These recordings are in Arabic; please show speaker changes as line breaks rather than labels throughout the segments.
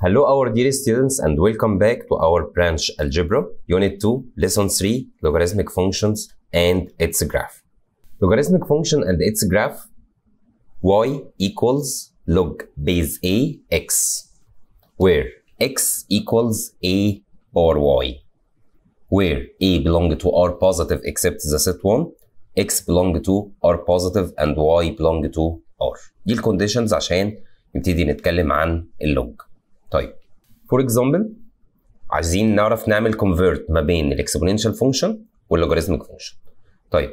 Hello, our dear students, and welcome back to our branch Algebra, Unit 2, Lesson 3, Logarithmic Functions and its Graph. Logarithmic function and its graph, y equals log base a x, where x equals a or y, where a belong to r positive except the set 1, x belong to r positive and y belong to r. These conditions, عشان نبتدي نتكلم عن اللوج. طيب فور اكزامبل عايزين نعرف نعمل كونفيرت ما بين الاكسبوننشال فانكشن واللوغاريتميك فانكشن طيب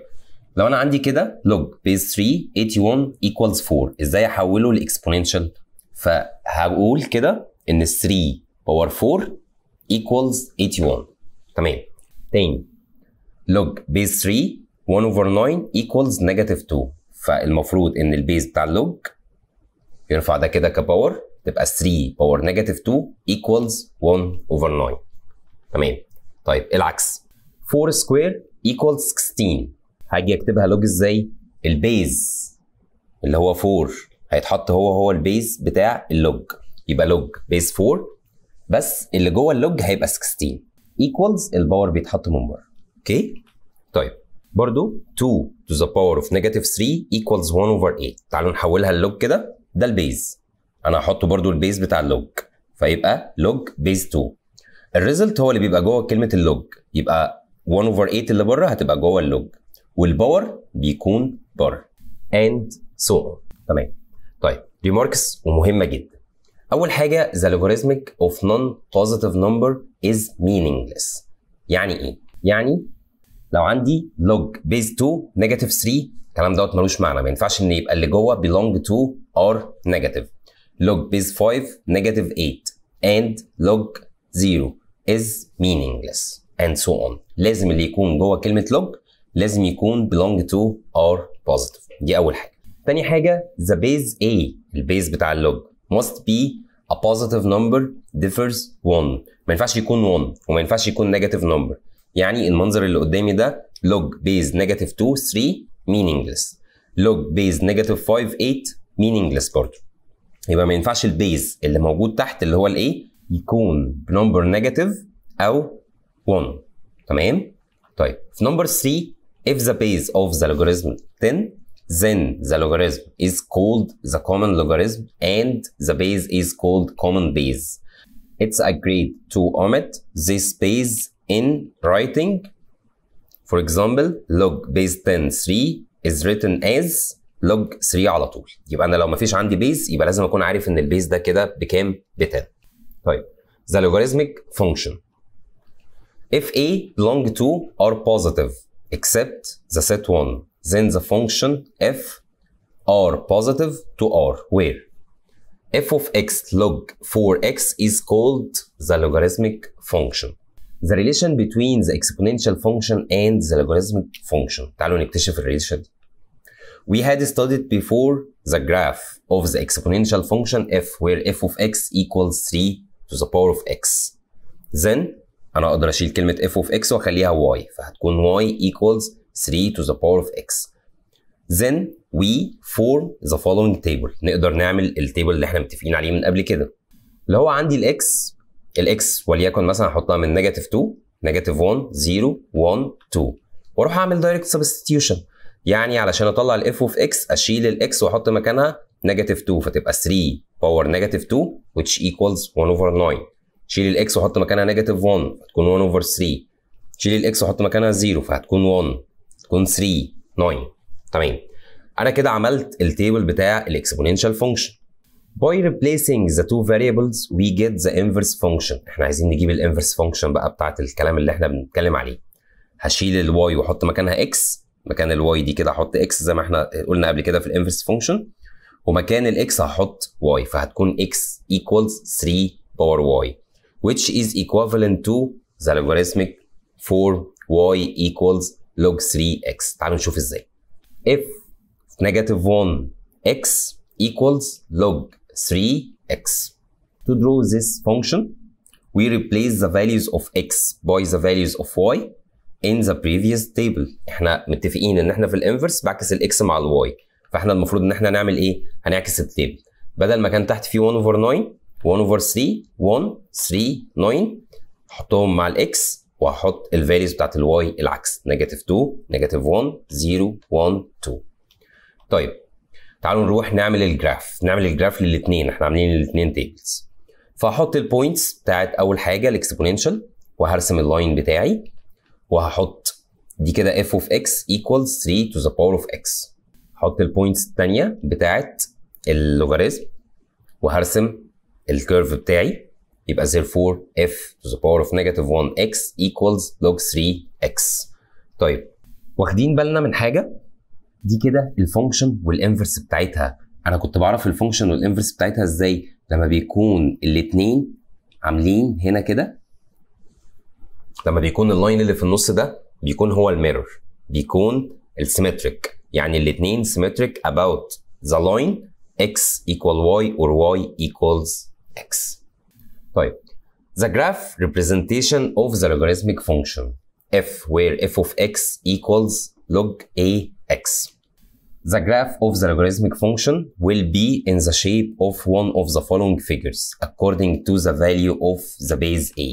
لو انا عندي كده لوج بيز 3 81 ايكوالز 4 ازاي احوله لاكسبوننشال فهقول كده ان 3 باور 4 equals 81 تمام تاني log بيز 3 1 over 9 equals negative 2 فالمفروض ان البيز بتاع اللوج يرفع ده كده كباور تبقى 3 باور نيجاتيف 2 ايكوالز 1 اوفر 9 تمام طيب العكس 4 سكوير ايكوالز 16 هاجي اكتبها لوج ازاي البيز اللي هو 4 هيتحط هو هو البيز بتاع اللوج يبقى لوج بيز 4 بس اللي جوه اللوج هيبقى 16 ايكوالز الباور بيتحط من بره اوكي طيب برضو 2 to the power of negative 3 equals 1 over 8 تعالوا نحولها اللوج كده ده البيز انا هحط برضو البيز بتاع اللوج فيبقى لوج بيز 2 الريزلت هو اللي بيبقى جوه كلمه اللوج يبقى 1 اوفر 8 اللي بره هتبقى جوه اللوج والباور بيكون بار اند سو اون تمام طيب ريماركس ومهمه جدا اول حاجه the logarithmic of non positive number is meaningless يعني ايه يعني لو عندي log base 2 negative 3 الكلام دوت ملوش معنى ما ينفعش ان يبقى اللي جوه belong to or negative log base 5 negative 8 and log 0 is meaningless and so on لازم اللي يكون جوه كلمة log لازم يكون belong to or positive دي أول حاجة تاني حاجة the base A البيز بتاع اللوج must be a positive number differs 1 ما ينفعش يكون 1 وما ينفعش يكون negative number يعني المنظر اللي قدامي ده log base negative 2 3 meaningless log base negative 5 8 meaningless برضه يبقى ما ينفعش البيز اللي موجود تحت اللي هو الايه يكون بنمبر نيجاتيف او 1 تمام طيب في نمبر 3 if the base of the logarithm 10 then the logarithm is called the common logarithm and the base is called common base. It's agreed to omit this base in writing. For example, log base 10 3 is written as لوج 3 على طول يبقى انا لو ما فيش عندي بيز يبقى لازم اكون عارف ان البيز ده كده بكام بتان طيب the logarithmic function if a belong to are positive except the set 1 then the function f r positive to r where f of x log 4x is called the logarithmic function the relation between the exponential function and the logarithmic function تعالوا نكتشف الريليشن دي we had studied before the graph of the exponential function f, where f of x equals 3 to the power of x. Then, أنا أقدر أشيل كلمة f of x وأخليها y، فهتكون y equals 3 to the power of x. Then, we form the following table، نقدر نعمل التيبل اللي إحنا متفقين عليه من قبل كده. اللي هو عندي الx، الx وليكن مثلا أحطها من negative 2، negative 1، 0، 1، 2. one 0 one أعمل direct substitution. يعني علشان اطلع الاف اوف اكس اشيل الاكس واحط مكانها نيجاتيف 2 فتبقى 3 باور نيجاتيف 2 which equals 1 اوفر 9 شيل الاكس واحط مكانها نيجاتيف 1 هتكون 1 اوفر 3 شيل الاكس واحط مكانها 0 فهتكون 1 تكون 3 9 تمام انا كده عملت التيبل بتاع الاكسبوننشال فانكشن By replacing the two variables we get the inverse function احنا عايزين نجيب الانفرس فانكشن بقى بتاعت الكلام اللي احنا بنتكلم عليه هشيل الواي واحط مكانها اكس مكان الواي دي كده هحط اكس زي ما احنا قلنا قبل كده في الانفرس فانكشن ومكان الاكس هحط واي فهتكون اكس equals 3 باور واي which is equivalent to the logarithmic 4 y equals log 3x تعالوا نشوف ازاي if negative 1 x equals log 3x to draw this function we replace the values of x by the values of y in the previous table احنا متفقين ان احنا في الانفرس بعكس الاكس مع الواي فاحنا المفروض ان احنا نعمل ايه هنعكس التيبل بدل ما كان تحت فيه 1 اوفر 9 1 اوفر 3 1 3 9 احطهم مع الاكس وهحط الفاليوز بتاعت الواي العكس نيجاتيف 2 نيجاتيف 1 0 1 2 طيب تعالوا نروح نعمل الجراف نعمل الجراف للاثنين احنا عاملين الاثنين تيبلز فهحط البوينتس بتاعت اول حاجه الاكسبوننشال وهرسم اللاين بتاعي وهحط دي كده f of x equals 3 to the power of x هحط البوينتس الثانيه بتاعت اللوغاريزم وهرسم الكيرف بتاعي يبقى therefore f to the power of negative 1x equals log 3x طيب واخدين بالنا من حاجه دي كده الفانكشن والانفرس بتاعتها انا كنت بعرف الفانكشن والانفرس بتاعتها ازاي لما بيكون الاثنين عاملين هنا كده لما بيكون اللاين اللي في النص ده بيكون هو الميرور بيكون السيمتريك يعني الاثنين سيمتريك about the line x equal y or y equals x طيب the graph representation of the logarithmic function f where f of x equals log a x The graph of the logarithmic function will be in the shape of one of the following figures according to the value of the base a.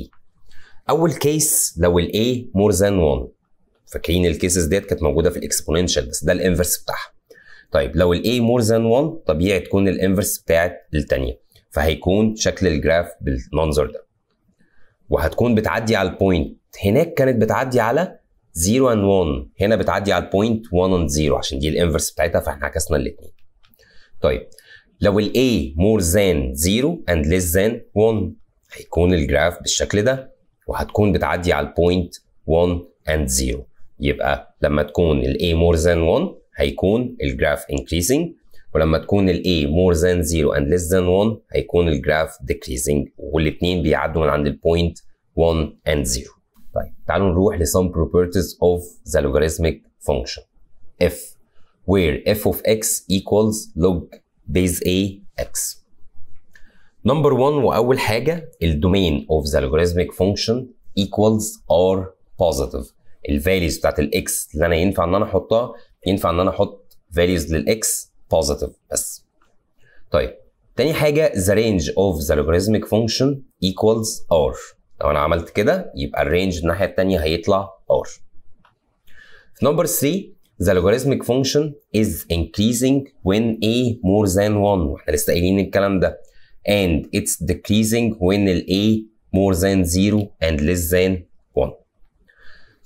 اول كيس لو A مور ذان 1 فاكرين الكيسز ديت كانت موجوده في الاكسبوننشال بس ده الانفرس بتاعها طيب لو A مور ذان 1 طبيعي تكون الانفرس بتاعت الثانيه فهيكون شكل الجراف بالمنظر ده وهتكون بتعدي على البوينت هناك كانت بتعدي على 0 and 1 هنا بتعدي على البوينت 1 and 0 عشان دي الانفرس بتاعتها فاحنا عكسنا الاثنين طيب لو ال A more than 0 طيب، and less than 1 هيكون الجراف بالشكل ده وهتكون بتعدي على البوينت 1 and 0 يبقى لما تكون ال A more than 1 هيكون الجراف increasing ولما تكون ال A more than 0 and less than 1 هيكون الجراف decreasing والاثنين بيعدوا من عند البوينت 1 and 0 طيب تعالوا نروح ل some properties of the logarithmic function f where f of x equals log base a x نمبر 1 واول حاجه الدومين اوف ذا لوغاريزميك فانكشن ايكوالز ار بوزيتيف الفاليوز بتاعت الاكس اللي انا ينفع ان انا احطها ينفع ان انا احط فاليوز للاكس بوزيتيف بس طيب تاني حاجه ذا رينج اوف ذا لوغاريزميك فانكشن ايكوالز ار لو انا عملت كده يبقى الرينج الناحيه الثانيه هيطلع ار في نمبر 3 the logarithmic function is increasing when a more than 1 واحنا لسه قايلين الكلام ده and it's decreasing when a more than 0 and less than 1.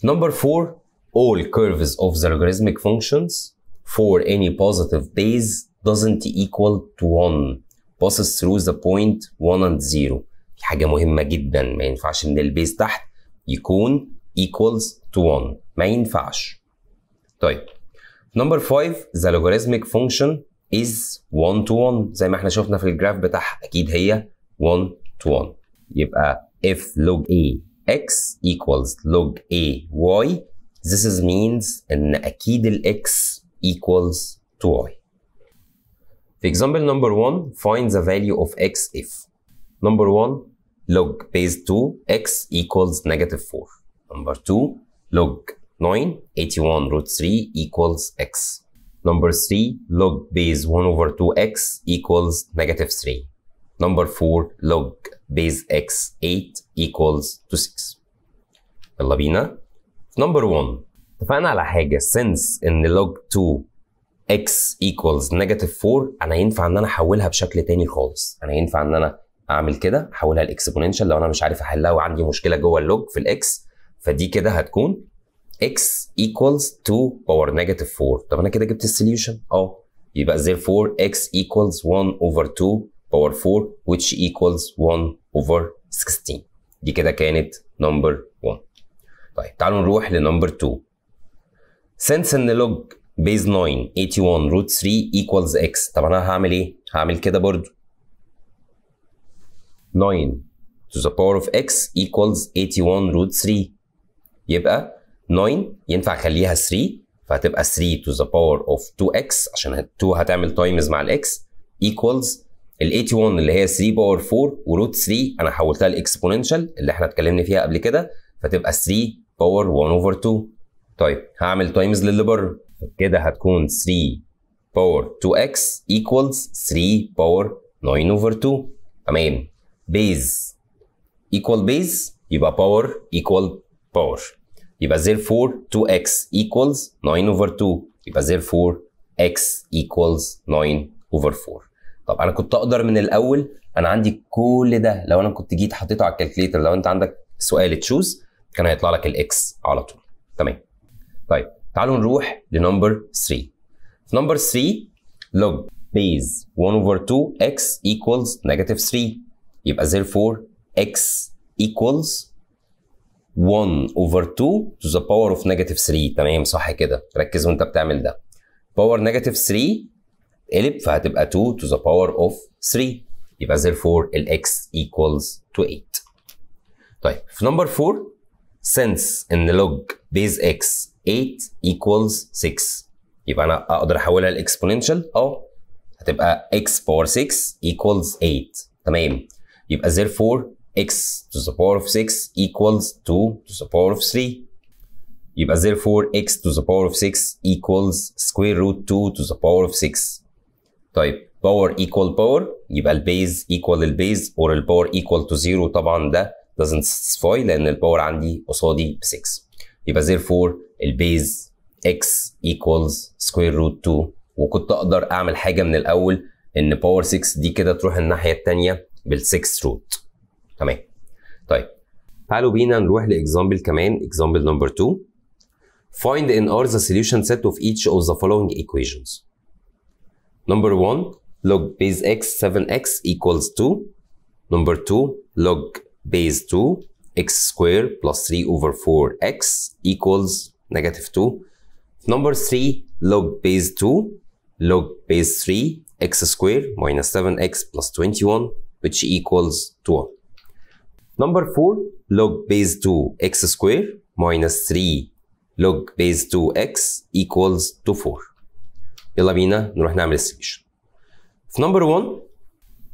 Number 4, all curves of the logarithmic functions for any positive base doesn't equal to 1 passes through the point 1 and 0 في حاجة مهمة جدا ما ينفعش ان البيز تحت يكون equals to 1 ما ينفعش طيب number 5 the logarithmic function is 1 to 1 زي ما احنا شفنا في الجراف بتاعها اكيد هي 1 to 1 يبقى if log a x equals log a y this is means ان اكيد x equals to y في example number 1 find the value of x if number 1 log base 2 x equals negative 4 number 2 log 9 81 root 3 equals x Number 3, log base 1 over 2x equals negative 3. Number 4, log base x 8 equals to 6. يلا بينا. Number 1, اتفقنا على حاجة since ان log 2 x equals negative 4 انا ينفع ان انا احولها بشكل تاني خالص. انا ينفع ان انا اعمل كده احولها لاكسبوننشال لو انا مش عارف احلها وعندي مشكلة جوه اللوج في الاكس فدي كده هتكون x equals 2 power negative 4 طب انا كده جبت السوليوشن اه يبقى therefore x equals 1 over 2 power 4 which equals 1 over 16 دي كده كانت نمبر 1 طيب تعالوا نروح لنمبر 2 since ان log base 9 81 root 3 equals x طب انا هعمل ايه؟ هعمل كده برضو 9 to the power of x equals 81 root 3 يبقى 9 ينفع اخليها 3 فهتبقى 3 to the power of 2x عشان 2 هتعمل تايمز مع الاكس equals ال 81 اللي هي 3 باور 4 وروت 3 انا حولتها لاكسبوننشال اللي احنا اتكلمنا فيها قبل كده فتبقى 3 باور 1 اوفر 2 طيب هعمل تايمز للي بره كده هتكون 3 باور 2x equals 3 باور 9 اوفر 2 تمام بيز equal base يبقى باور equal باور يبقى therefore 2x equals 9 over 2 يبقى therefore x equals 9 over 4 طب انا كنت اقدر من الاول انا عندي كل ده لو انا كنت جيت حطيته على الكالكليتر لو انت عندك سؤال تشوز كان هيطلع لك الاكس على طول تمام طيب تعالوا نروح لنمبر 3 في نمبر 3 log base 1 over 2 x equals negative 3 يبقى therefore x equals 1 over 2 to the power of negative 3 تمام صح كده ركز وانت بتعمل ده باور نيجاتيف 3 قلب فهتبقى 2 to the power of 3 يبقى therefore ال x equals to 8 طيب في نمبر 4 since ان log base x 8 equals 6 يبقى انا اقدر احولها لاكسبوننشال اه هتبقى x power 6 equals 8 تمام يبقى therefore x to the power of 6 equals 2 to the power of 3 يبقى therefore x to the power of 6 equals square root 2 to the power of 6 طيب power equal power يبقى ال base equal ال base or ال power equal to 0 طبعا ده doesn't satisfy لان ال power عندي قصادي ب 6 يبقى therefore ال base x equals square root 2 وكنت اقدر اعمل حاجه من الاول ان power 6 دي كده تروح الناحيه الثانيه بال 6 root تمام طيب تعالوا بينا نروح لاكزامبل كمان اكزامبل نمبر 2 find in r the solution set of each of the following equations number 1 log base x 7x equals 2 number 2 log base 2 x square plus 3 over 4x equals negative 2 number 3 log base 2 log base 3 x square minus 7x plus 21 which equals 2 Number 4, log base 2 x square minus 3 log base 2 x equals to 4. يلا بينا نروح نعمل السيميشن. في number 1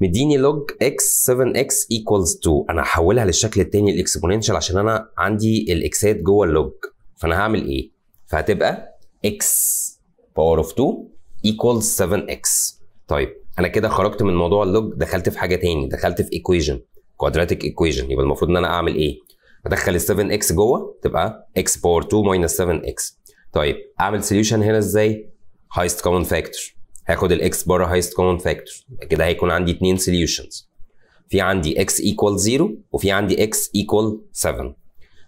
مديني log x 7x equals 2 انا هحولها للشكل الثاني الاكسبوننشال عشان انا عندي الاكسات جوه اللوج فانا هعمل ايه؟ فهتبقى x power of 2 equals 7x. طيب انا كده خرجت من موضوع اللوج دخلت في حاجه تاني دخلت في equation كوادراتيك ايكويشن يبقى المفروض ان انا اعمل ايه ادخل ال 7 اكس جوه تبقى اكس باور 2 ماينس 7 اكس طيب اعمل سوليوشن هنا ازاي هايست كومن فاكتور هاخد الاكس بره هايست كومن فاكتور كده هيكون عندي اثنين سوليوشنز في عندي اكس ايكوال 0 وفي عندي اكس ايكوال 7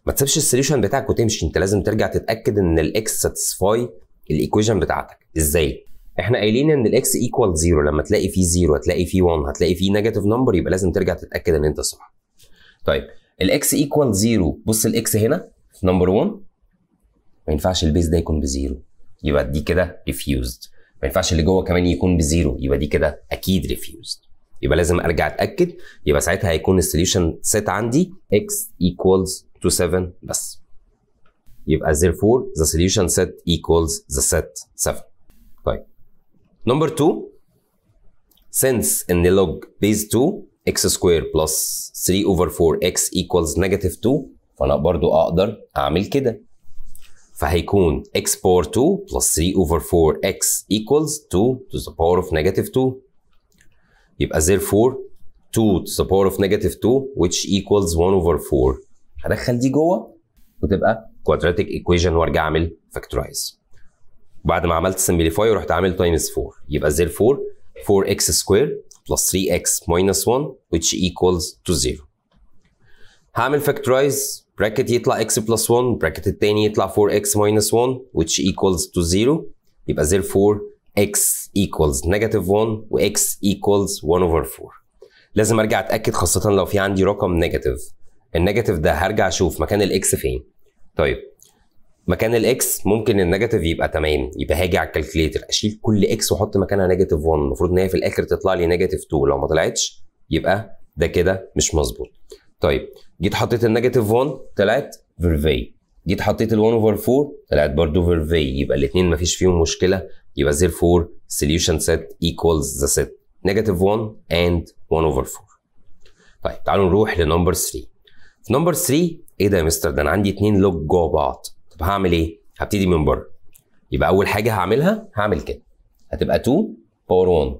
ما تسيبش السوليوشن بتاعك وتمشي انت لازم ترجع تتاكد ان الاكس ساتسفاي الايكويشن بتاعتك ازاي احنا قايلين ان الاكس ايكوال زيرو لما تلاقي فيه زيرو هتلاقي فيه 1 هتلاقي فيه نيجاتيف نمبر يبقى لازم ترجع تتاكد ان انت صح طيب الاكس ايكوال زيرو بص الاكس هنا نمبر 1 ما ينفعش البيز ده يكون بزيرو يبقى دي كده ريفيوزد ما ينفعش اللي جوه كمان يكون بزيرو يبقى دي كده اكيد ريفيوزد يبقى لازم ارجع اتاكد يبقى ساعتها هيكون السوليوشن سيت عندي x ايكوالز to 7 بس يبقى therefore the solution set equals the set 7 نمبر 2 since ان لوج بيز 2 x square plus 3 over 4x equals negative 2 فانا برضو اقدر اعمل كده فهيكون x power 2 plus 3 over 4x equals 2 to the power of negative 2 يبقى therefore 2 to the power of negative 2 which equals 1 over 4 هدخل دي جوه وتبقى quadratic equation وارجع اعمل factorize وبعد ما عملت سمبليفاي رحت عامل تايمز 4 يبقى زير 4 4x سكوير بلس 3x ماينس 1 which equals to 0 هعمل فاكتورايز براكت يطلع x بلس 1 براكت التاني يطلع 4x ماينس 1 which equals to 0 يبقى زير 4 x equals negative 1 و x equals 1 over 4 لازم ارجع اتاكد خاصه لو في عندي رقم نيجاتيف النيجاتيف ده هرجع اشوف مكان الاكس فين طيب مكان الاكس ممكن النيجاتيف يبقى تمام يبقى هاجي على الكالكوليتر اشيل كل اكس واحط مكانها نيجاتيف 1 المفروض ان هي في الاخر تطلع لي نيجاتيف 2 لو ما طلعتش يبقى ده كده مش مظبوط طيب جيت حطيت النيجاتيف 1 طلعت في جيت حطيت ال 1 اوفر 4 طلعت فير في يبقى الاثنين ما فيش فيهم مشكله يبقى 04 سوليوشن سيت ايكوالز ذا سيت نيجاتيف 1 اند 1 اوفر 4 طيب تعالوا نروح لنمبر 3 في نمبر 3 ايه ده يا مستر ده انا عندي اثنين لوج جوه بعض طب هعمل ايه؟ هبتدي من بره يبقى اول حاجه هعملها هعمل كده هتبقى 2 باور 1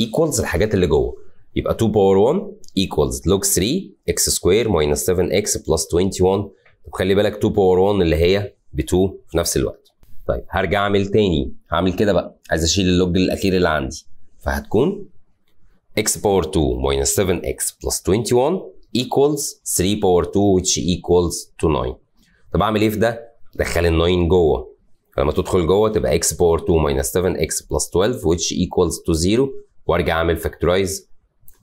ايكوالز الحاجات اللي جوه يبقى 2 باور 1 ايكوالز لوج 3 اكس سكوير ماينس 7 اكس بلس 21 طب خلي بالك 2 باور 1 اللي هي ب 2 في نفس الوقت طيب هرجع اعمل تاني هعمل كده بقى عايز اشيل اللوج الاخير اللي عندي فهتكون x باور 2 ماينس 7x بلس 21 ايكوالز 3 باور 2 which equals to 9 طب اعمل ايه في ده؟ دخل 9 جوه فلما تدخل جوه تبقى x باور 2 ماينس 7 x بلس 12 which equals to 0 وارجع اعمل فاكتورايز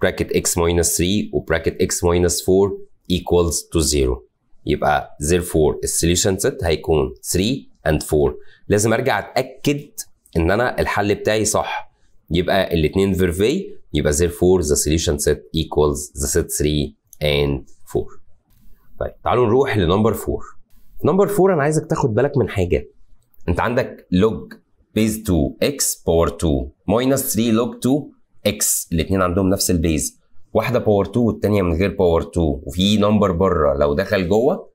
براكت x ماينس 3 وبراكت x ماينس 4 equals to 0 يبقى therefore السوليوشن set هيكون 3 and 4 لازم ارجع اتاكد ان انا الحل بتاعي صح يبقى الاثنين فيرفي يبقى therefore the solution set equals the set 3 and 4 طيب تعالوا نروح لنمبر 4 نمبر 4 انا عايزك تاخد بالك من حاجه انت عندك لوج بيز 2 اكس باور 2 ماينس 3 لوج 2 اكس الاثنين عندهم نفس البيز واحده باور 2 والثانيه من غير باور 2 وفي نمبر بره لو دخل جوه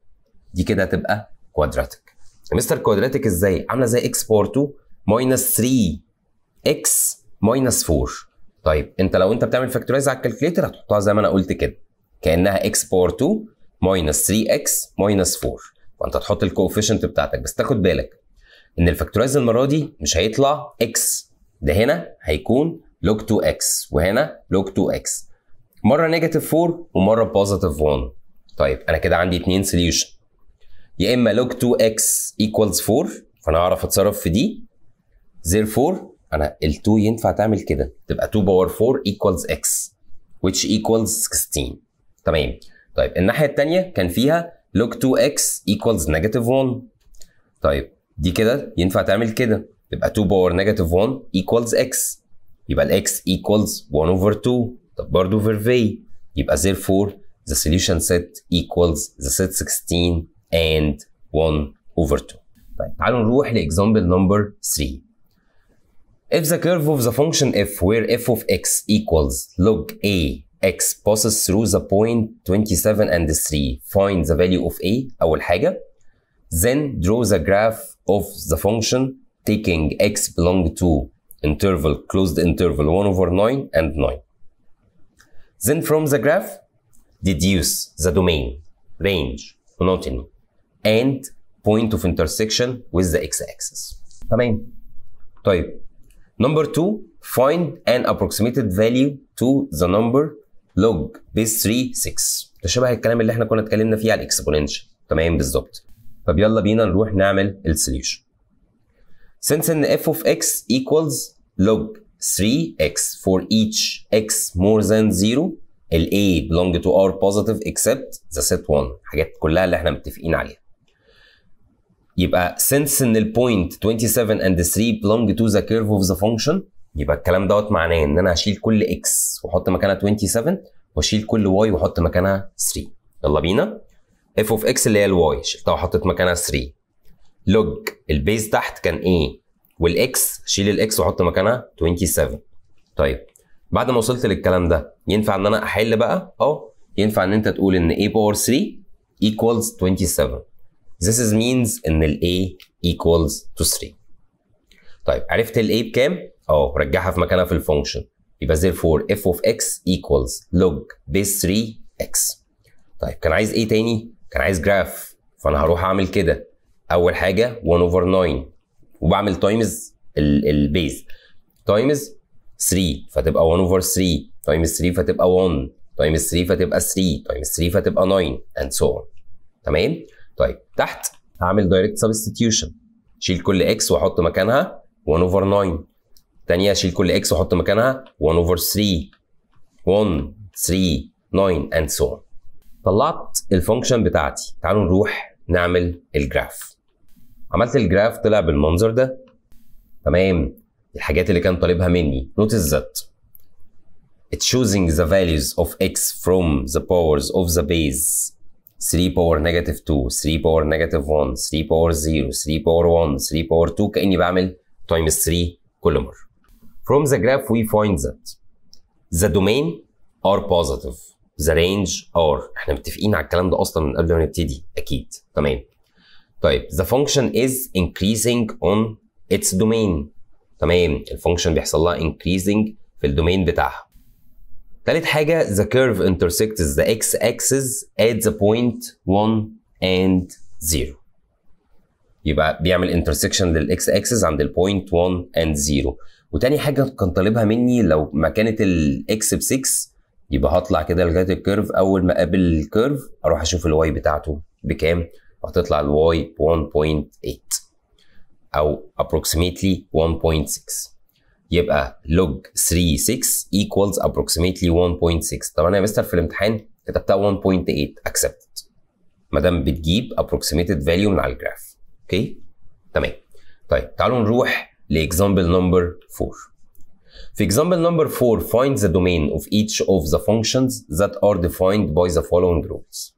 دي كده هتبقى كوادراتيك مستر كوادراتيك ازاي عامله زي اكس باور 2 ماينس 3 اكس ماينس 4 طيب انت لو انت بتعمل فاكتورايز على الكالكوليتر هتحطها زي ما انا قلت كده كانها اكس باور 2 ماينس 3 اكس ماينس 4 وانت تحط الكوفيشنت بتاعتك بس تاخد بالك ان الفاكتورايز المره دي مش هيطلع اكس ده هنا هيكون لوج 2 اكس وهنا لوج 2 اكس مره نيجاتيف 4 ومره بوزيتيف 1 طيب انا كده عندي اثنين سوليوشن يا اما لوج 2 اكس ايكوالز 4 فانا اعرف اتصرف في دي زير 4 انا ال2 ينفع تعمل كده تبقى 2 باور 4 ايكوالز x which equals 16 تمام طيب الناحيه الثانيه كان فيها log 2x equals negative 1 طيب دي كده ينفع تعمل كده يبقى 2 باور negative 1 equals x يبقى x equals 1 over 2 طب برضه V. يبقى therefore the solution set equals the set 16 and 1 over 2 طيب تعالوا نروح لإكزامبل نمبر 3 If the curve of the function f where f of x equals log a x passes through the point 27 and 3 find the value of a أول حاجة then draw the graph of the function taking x belong to interval closed interval 1 over 9 and 9 then from the graph deduce the domain range monotony and point of intersection with the x-axis تمام طيب number 2 find an approximated value to the number لوج بيس 3 6 ده شبه الكلام اللي احنا كنا اتكلمنا فيه على الاكسبوننشال تمام بالظبط طب يلا بينا نروح نعمل السوليوشن since ان f of x equals log 3x for each x more than 0 ال a belong to R positive except the set 1 حاجات كلها اللي احنا متفقين عليها يبقى since ان البوينت 27 and 3 belong to the curve of the function يبقى الكلام دوت معناه ان انا هشيل كل اكس واحط مكانها 27 واشيل كل واي واحط مكانها 3 يلا بينا اف اوف اكس اللي هي الواي شفتها وحطيت مكانها 3 لوج البيز تحت كان ايه والاكس شيل الاكس واحط مكانها 27 طيب بعد ما وصلت للكلام ده ينفع ان انا احل بقى اه ينفع ان انت تقول ان a باور 3 equals 27 this is means ان ال a equals to 3 طيب عرفت الاي بكام؟ اه رجعها في مكانها في الفانكشن يبقى therefore f اف اوف اكس ايكوالز لوج بيس 3 اكس طيب كان عايز ايه تاني؟ كان عايز جراف فانا هروح اعمل كده اول حاجه 1 اوفر 9 وبعمل تايمز البيز تايمز 3 فتبقى 1 اوفر 3 تايمز 3 فتبقى 1 تايمز 3 فتبقى 3 تايمز 3 فتبقى 9 اند سو اون تمام؟ طيب تحت هعمل دايركت سبستيتيوشن شيل كل اكس واحط مكانها 1 اوفر 9 الثانيه اشيل كل اكس واحط مكانها 1 اوفر 3 1 3 9 اند سو so on. طلعت الفانكشن بتاعتي تعالوا نروح نعمل الجراف عملت الجراف طلع بالمنظر ده تمام الحاجات اللي كان طالبها مني notice that It's choosing the values of x from the powers of the base 3 power negative 2 3 power negative 1 3 power 0 3 power 1 3 power 2 كاني بعمل times 3 columnar. From the graph, we find that the domain are positive, the range are احنا متفقين على الكلام ده اصلا من قبل ما نبتدي اكيد تمام. طيب the function is increasing on its domain تمام الفانكشن بيحصل لها increasing في الدومين بتاعها. تالت حاجة the curve intersects the x axis at the point 1 and 0. يبقى بيعمل انترسكشن للاكس اكسس عند البوينت 1 اند 0 وتاني حاجه كان طالبها مني لو ما كانت الاكس ب 6 يبقى هطلع كده لغايه الكيرف اول ما اقابل الكيرف اروح اشوف الواي بتاعته بكام وهتطلع الواي 1.8 او approximately 1.6 يبقى log 3 6 equals approximately 1.6 طب انا يا مستر في الامتحان كتبتها 1.8 accepted ما دام بتجيب approximated value من على الجراف اوكي تمام طيب تعالوا نروح لاكزامبل نمبر 4 في example number 4 find the domain of each of the functions that are defined by the following rules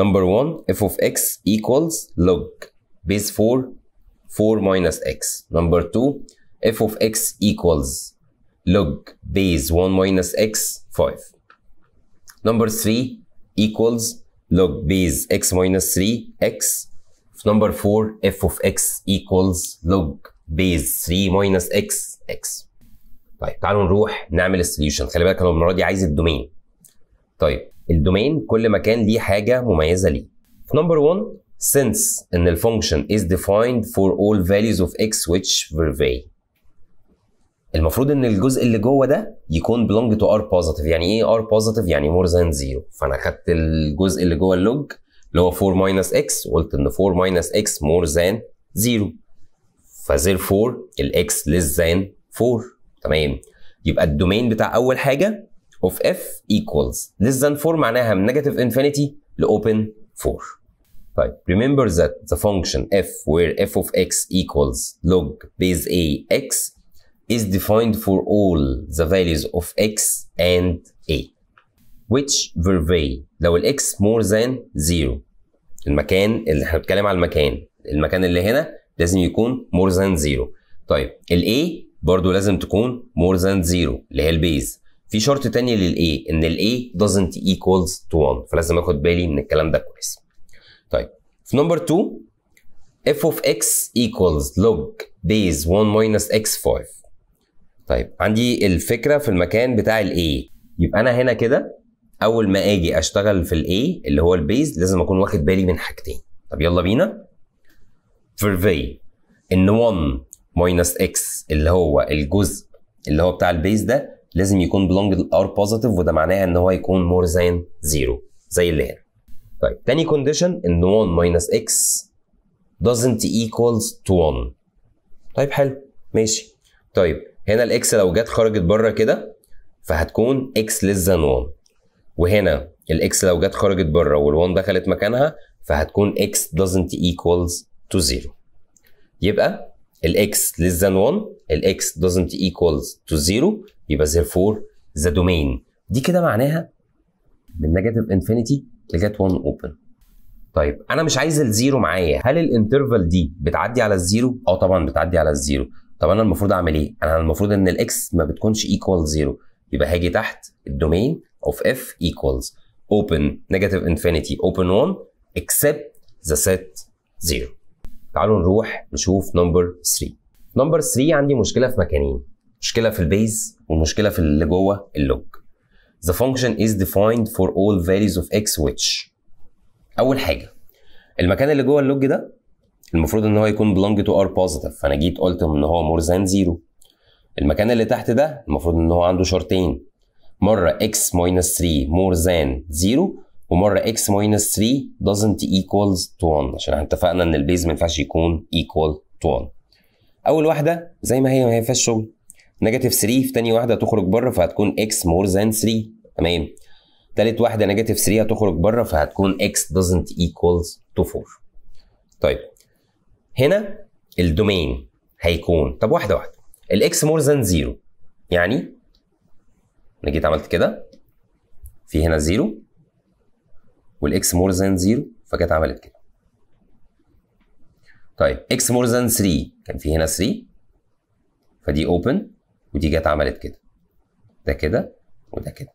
number 1 f of x equals log base 4 4 minus x number 2 f of x equals log base 1 minus x 5 number 3 equals log base x minus 3 x في نمبر 4 f of x equals log base 3 minus x x طيب تعالوا نروح نعمل السوليوشن خلي بالك انا المره دي عايز الدومين طيب الدومين كل مكان ليه حاجه مميزه ليه في نمبر 1 since ان الفانكشن is defined for all values of x which verify المفروض ان الجزء اللي جوه ده يكون belong to r positive يعني ايه r positive يعني more than زيرو فانا خدت الجزء اللي جوه اللوج اللي هو 4 ماينس اكس قلت ان 4 ماينس اكس مور ذان 0 4 الاكس ليس ذان 4 تمام يبقى الدومين بتاع اول حاجه اوف اف ايكوالز ليس ذان 4 معناها من نيجاتيف انفينيتي لاوبن 4 طيب remember that the function f where f of x equals log base a x is defined for all the values of x and a which vervey لو x more than zero المكان اللي احنا بنتكلم على المكان المكان اللي هنا لازم يكون more than zero طيب a برضو لازم تكون more than zero اللي هي البيز في شرط تاني a ان a doesn't equals to 1 فلازم اخد بالي من الكلام ده كويس طيب في نمبر 2 f of x equals log base 1 minus x5 طيب عندي الفكره في المكان بتاع a يبقى انا هنا كده اول ما اجي اشتغل في الاي اللي هو البيز لازم اكون واخد بالي من حاجتين طب يلا بينا في ان 1 ماينس اكس اللي هو الجزء اللي هو بتاع البيز ده لازم يكون بلونج للار بوزيتيف وده معناها ان هو يكون مور ذان زيرو زي اللي هنا طيب تاني كونديشن ان 1 ماينس اكس doesn't equals to 1 طيب حلو ماشي طيب هنا الاكس لو جت خرجت بره كده فهتكون x less than 1 وهنا الاكس لو جت خرجت بره وال1 دخلت مكانها فهتكون x doesn't equals to 0 يبقى الاكس less than 1 الاكس doesn't equals to 0 يبقى therefore the domain دي كده معناها من نيجاتيف انفينيتي لجت 1 open طيب انا مش عايز الزيرو معايا هل الانترفال دي بتعدي على الزيرو اه طبعا بتعدي على الزيرو طب انا المفروض اعمل ايه انا المفروض ان الاكس ما بتكونش ايكوال زيرو يبقى هاجي تحت الدومين of f equals open negative infinity open 1 except the set 0 تعالوا نروح نشوف نمبر 3 نمبر 3 عندي مشكله في مكانين مشكله في البيز ومشكله في اللي جوه اللوج the function is defined for all values of x which اول حاجه المكان اللي جوه اللوج ده المفروض ان هو يكون belong to r positive فانا جيت قلت ان هو more than 0 المكان اللي تحت ده المفروض ان هو عنده شرطين مرة x minus 3 more than 0 ومرة x minus 3 doesn't equals to 1 عشان احنا اتفقنا ان البيز ما ينفعش يكون equal to 1 أول واحدة زي ما هي ما هي فيهاش شغل نيجاتيف 3 في تاني واحدة هتخرج بره فهتكون x more than 3 تمام تالت واحدة نيجاتيف 3 هتخرج بره فهتكون x doesn't equals to 4 طيب هنا الدومين هيكون طب واحدة واحدة الاكس مور ذان زيرو يعني انا جيت عملت كده في هنا زيرو والاكس مور ذان زيرو فجت عملت كده طيب اكس مور ذان 3 كان في هنا 3 فدي اوبن ودي جت عملت كده ده كده وده كده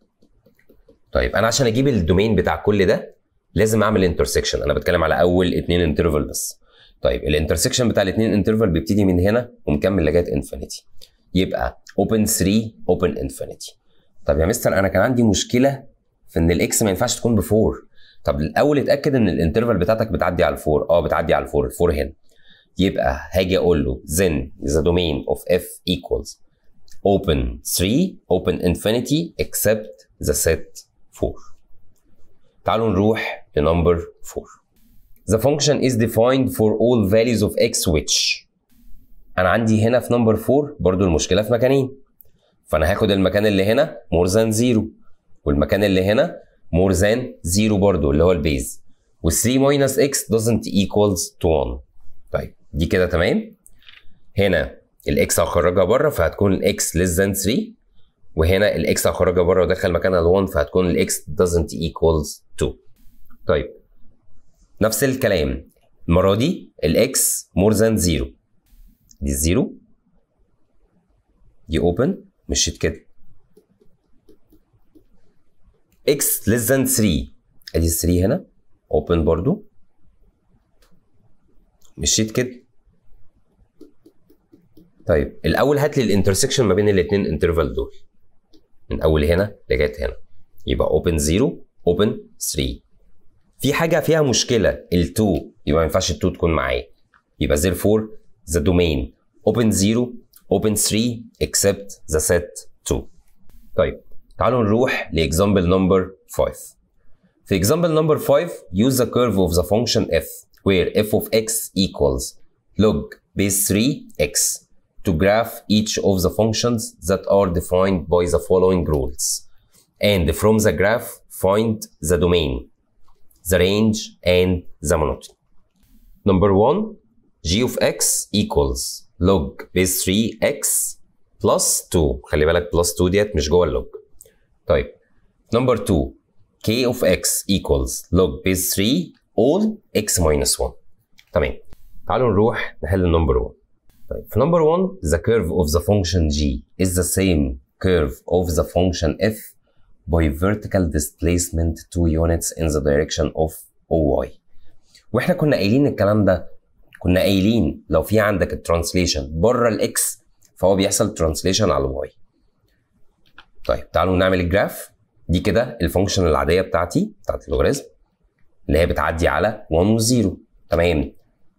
طيب انا عشان اجيب الدومين بتاع كل ده لازم اعمل انترسكشن انا بتكلم على اول اتنين انترفال بس طيب الانترسكشن بتاع الاتنين انترفال بيبتدي من هنا ومكمل لغايه انفينيتي يبقى اوبن 3 اوبن انفينيتي طب يا مستر انا كان عندي مشكله في ان الاكس ما ينفعش تكون بفور طب الاول اتاكد ان الانترفال بتاعتك بتعدي على الفور اه بتعدي على الفور الفور هنا يبقى هاجي اقول له then the domain of f equals open 3 open infinity except the set 4 تعالوا نروح لنمبر 4 the function is defined for all values of x which انا عندي هنا في نمبر 4 برضو المشكله في مكانين فانا هاخد المكان اللي هنا مور ذان زيرو والمكان اللي هنا مور ذان زيرو برضو اللي هو البيز و 3 ماينس اكس دوزنت ايكوالز تو 1 طيب دي كده تمام هنا الاكس هخرجها بره فهتكون الاكس ليس ذان 3 وهنا الاكس هخرجها بره وادخل مكانها ال1 فهتكون الاكس دوزنت ايكوالز 2 طيب نفس الكلام المره دي الاكس مور ذان 0 دي الزيرو دي اوبن مشيت كده x less than 3 ادي 3 هنا open برضو مشيت كده طيب الاول هات لي الانترسكشن ما بين الاثنين انترفال دول من اول هنا لغايه هنا يبقى open 0 open 3 في حاجه فيها مشكله ال2 يبقى ما ينفعش ال2 تكون معايا يبقى 04 the domain open 0 opens 3 except the set 2 طيب تعالوا نروح لإكزامبل نمبر 5 في example number 5 use the curve of the function f where f of x equals log base 3x to graph each of the functions that are defined by the following rules and from the graph find the domain the range and the monotony number 1 g of x equals log base 3 x 2 خلي بالك 2 ديت مش جوه اللوج طيب number 2 k of x equals log base 3 all x minus 1 تمام تعالوا نروح نحل number 1 طيب في number 1 the curve of the function g is the same curve of the function f by vertical displacement 2 units in the direction of oy واحنا كنا قايلين الكلام ده كنا قايلين لو في عندك الترانسليشن بره الاكس فهو بيحصل ترانسليشن على الواي طيب تعالوا نعمل الجراف دي كده الفانكشن العاديه بتاعتي بتاعت اللوغاريزم اللي هي بتعدي على 1 و 0 تمام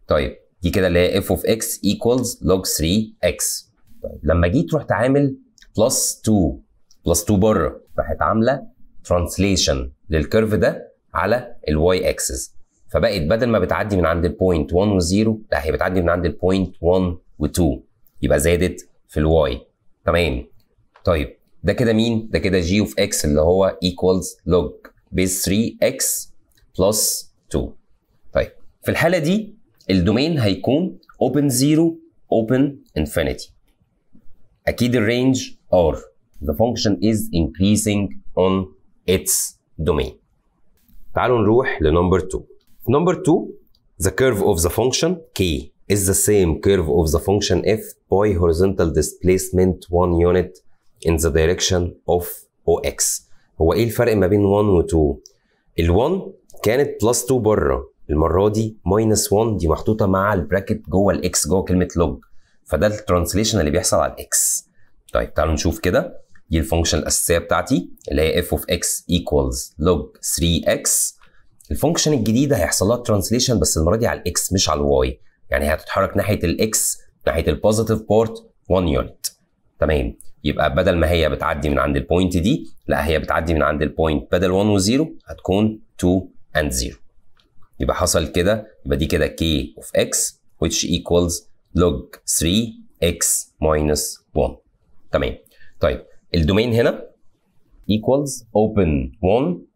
طيب دي كده اللي هي اف اوف اكس ايكوالز لوج 3 اكس طيب لما جيت رحت عامل بلس 2 بلس 2 بره راحت عامله ترانسليشن للكيرف ده على الواي اكسس فبقت بدل ما بتعدي من عند البوينت 1 و0 لا هي بتعدي من عند البوينت 1 و2 يبقى زادت في الواي تمام طيب ده كده مين ده كده جي اوف اكس اللي هو ايكوالز لوج بيز 3 اكس بلس 2 طيب في الحاله دي الدومين هيكون open 0 open infinity اكيد الرينج r the function is increasing on its domain تعالوا نروح لنمبر 2 Number 2 the curve of the function k is the same curve of the function f by horizontal displacement 1 unit in the direction of ox. هو ايه الفرق ما بين 1 و 2؟ ال 1 كانت بلس 2 بره المره دي ماينس 1 دي محطوطه مع البراكت جوه الاكس جوه كلمه لوج فده الترانسليشن اللي بيحصل على الاكس. طيب تعالوا نشوف كده دي الفانكشن الاساسيه بتاعتي اللي هي f of x equals log 3x الفانكشن الجديده هيحصل لها ترانسليشن بس المره دي على الاكس مش على الواي يعني هتتحرك ناحيه الاكس ناحيه البوزيتيف بورت 1 يونت تمام يبقى بدل ما هي بتعدي من عند البوينت دي لا هي بتعدي من عند البوينت بدل 1 و0 هتكون 2 and 0 يبقى حصل كده يبقى دي كده k of x which equals log 3 x minus 1 تمام طيب الدومين هنا equals open 1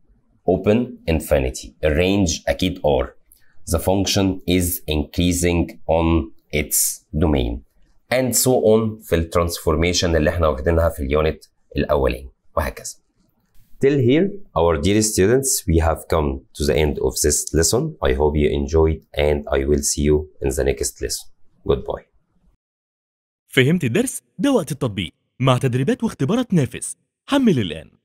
open infinity range اكيد or the function is increasing on its domain and so on في الترانسفورميشن اللي احنا واخدينها في اليونت الاولاني وهكذا Till here, our dear students, we have come to the end of this lesson. I hope you enjoyed and I will see you in the next lesson. Goodbye. فهمت الدرس؟ ده وقت التطبيق مع تدريبات واختبارات نافس. حمل الآن.